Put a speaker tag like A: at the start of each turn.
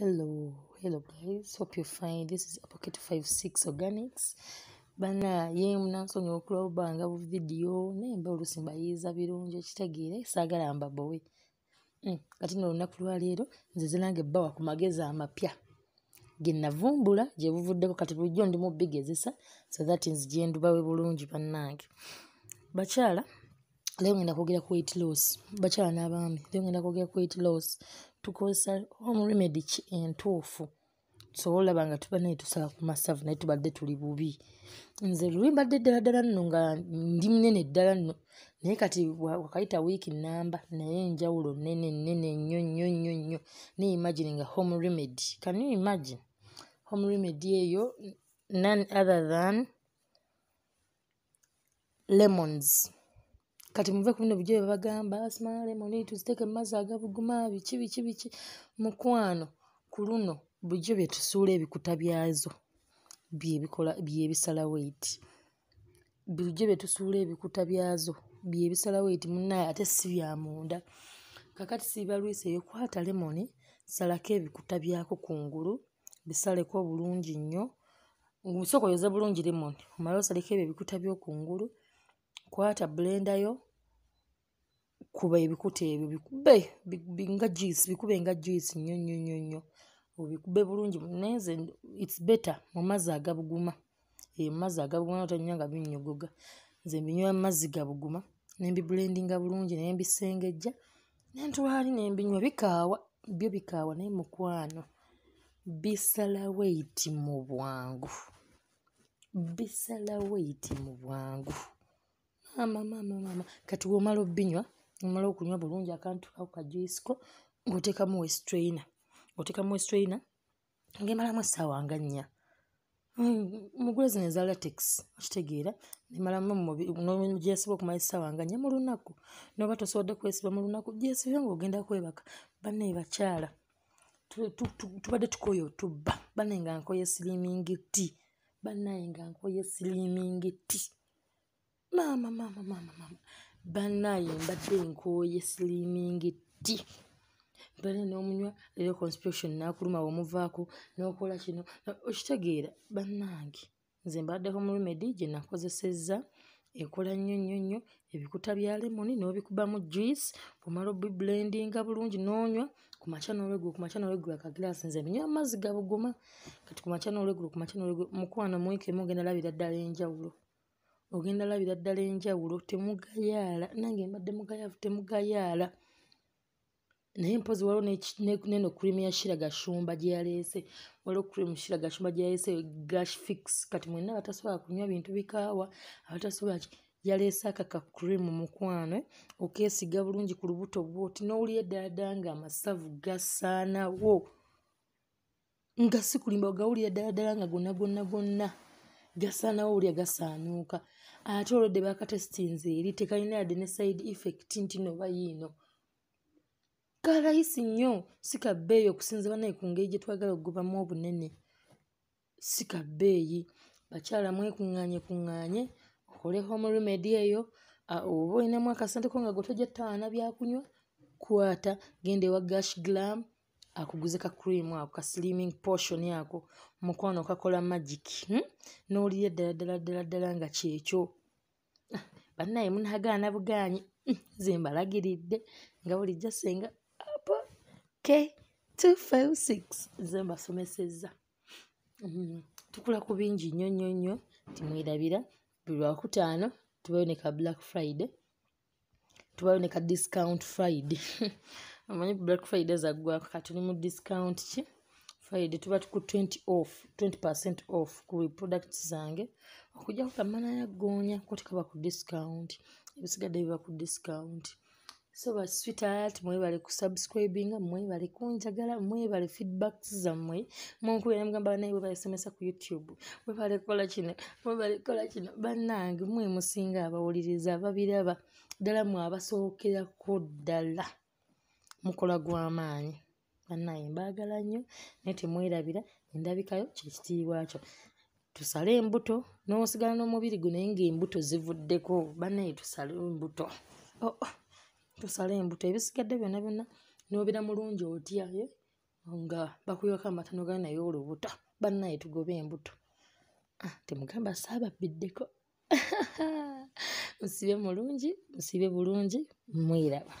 A: hello hello guys hope you fine this is apocket 56 organics bana ye munansonyi okulwa obubanga bu vidiyo naye mba olusi mbayiiza birungi ekitegeere saagala mbabowe mm, kati no olunaku lwaleero nze zinange bawa ku magezi amapya genavumbula gyebuvuddeko kati bulijjo ndimubigezesa so that is gyendubawe bulungi bannange bakyala leo ngenda kwogera ku weight loss bakyala n'abaami leo ngenda kwogera ku weight loss tukozesa home remedy ki entuufu soolaba nga tuba naye tusala ku masavu naye tubadde tuli bubi nze lulimbadde ddala ddala nno nga ndi munene ddala nno naye kati wakayita wiiki namba naye enjawulo nene nene nnyo nnyo nnyo nnyo neimagine nga home remedy kan you imagine home remedy eyo none other than lemons kati muve ku bino bijo bye babagamba smalemoni tuziteeka mumazzi agabuguma biki biki biki mukwano ku luno bujo bye tusuula ebikuta byazo byebikola byebisala weiti bulijjo bye tusuula ebikuta byazo byebisala weiti munaye ate si byamunda kakati siibalwisa eyokwata lemoni salako ebikuta byako kungulu bisaleko obulungi nnyo sooka oyoza bulungi lemoni omala osaleko ebyo ebikuta byokungulu kwata bulenda yo kuba ebikuta ebyo bikube nga juice bikube nga juice nnyo nnyo nnyo nnyo obikube bulungi nenze its better mu mazzi agabuguma ee mazzi agabuguma notanywa nga binyogoga nze mbinywa mazzi gabuguma nembibulendinga bulungi naye mbisengejja nentwali nembinywa bikaawa byo bikaawa naye mukwano bisalaweiti mu bwangu bisalaweiti mu bwangu maama maama maama kati woomala obbinywa omala okunywa bulungi akantukako kajuisiko ng'oteekamu westrainer ng'oteekamu westrainer ngemalamu essaawa nga nnya mm, mugula zino eza latex okitegeera nemalamugyesiba okumala essaawa nga nnya mu lunaku noba tosobodde kwesiba mu lunaku gyesibe ng'ogenda kwebaka banna ebakyala tubadde tukoyo tubba banna enga nkoye siriminga ti banna enga nkoye siriminga ti maama maama maama maama bannaayo mbadde enkooye siriimingi ti bana n'omunywa leero conspiration naakuluma wemuvaako n'okola kino okitegeera bannange nze mbaddeko mulumedi gye nakozesezza ekola nnyo nnyo nnyo ebikuta bya lemoni n'obikubamu juice bwomala obiblendinga bulungi noonywa kumaca nolwegulu kumaca nolwegulu akagilasi nze minywa amazzi gabuguma kati kumaca nolwegulu kumaca nolwegulu mukwano mwikemu ogenda labira ddala enjawulo ogenda labira ddala enjawulo temugayaala nange mbadde mugayaavu temugayaala naye mpozi waliwo neno krimu ya shiraga shumba gyeyaleese waliwo krimu shiraga shumba gyeyaleese gash fix kati mwenna abatasobola kunywa bintu bikaawa abatasobola yaleese akaka krimu mukwano okeesiga bulungi ku lubuto bwoti n'owulire ddalada nga amasavu gasaanawo nga si kulimba ogawulira ddaladala nga gonna gonna gonna gasaanawo olya gasaanuuka ate olwodde bakatestinze eri tekalina yadde ne side effect nti noba yiino kalayisi nnyo sikabbeeyi okusinza banaye ku ngeri gye twagala okugobamu obunene sikabbeeyi bakyala mwekuŋŋaanye kuŋŋaanye okole home remedy eyo ah, oba olinamu akasente ko nga gotojja ttaana byakunywa kwata genda ewa gash glam akuguze ka krimu ako ka slimming potion ako mukono kakola magic hmm? noliye ddala ddala ddala ddala nga kyekyo bannaye munagaana buganyi hmm, zembalagiridde nga bulijja senga apo k 256 zembasomeseza mm. tukula ku bingi nnyo nnyo nnyo timwerabira bulwakutaano tubayoneka black friday tubayoneka discount friday omanyi black friday zaggwako kati oli mu discount ki friday tuba ku 20 off 20 percent off ku products zange okujjaku kamana ya goonya kotekaba ku discount ebisigadde biba ku discount so baswitart mwebale ku subscribinga mwebale kunjagala mwebale feedbacks zammwe munkubeeramugamba banaye webalisomesa ku youtube mwebale kola kino mwebale kola kino bannange mwemusinga abawuliriza ababiraba ddala mwe abasookerako ddala mukola gw'amaanyi bannaye mbaagala nnyo naye temwerabira endabikayo kyekitiibwakyo tusale embuto n'osigala n'omubiri gu naye ngaembuto zivuddeko bannaye tusale embuto oh, oh, tusale embuto ebisigadde byonna byonna nobira mulungi otyaye nga bakuyoka amatano gali naye olubuto bannaye tugobe embuto ah, temugamba saababiddeko musibe mulungi musibe bulungi mweraba